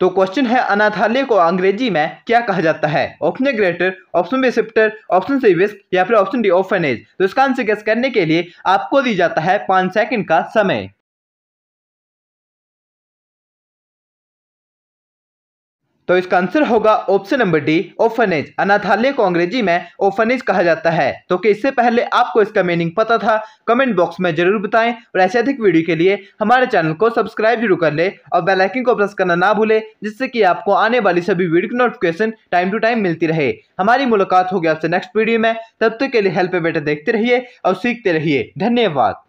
तो क्वेश्चन है अनाथालय को अंग्रेजी में क्या कहा जाता है option A greater option B sceptre option C whisk या फिर ऑप्शन डी ऑफेनेज तो इसका आंसर गेस करने के लिए आपको दी जाता है पाँच सेकंड का समय तो इसका आंसर होगा ऑप्शन नंबर डी ओफनेज अनाथालय को अंग्रेजी में ओफनेज कहा जाता है तो कि इससे पहले आपको इसका मीनिंग पता था कमेंट बॉक्स में जरूर बताएं और ऐसे अधिक वीडियो के लिए हमारे चैनल को सब्सक्राइब जरूर कर ले और बेलाइकिन को प्रेस करना ना भूले जिससे कि आपको आने वाली सभी वीडियो की नोटिफिकेशन टाइम टू टाइम मिलती रहे हमारी मुलाकात होगी आपसे नेक्स्ट वीडियो में तब तक के लिए हेल्प बेटा देखते रहिए और सीखते रहिए धन्यवाद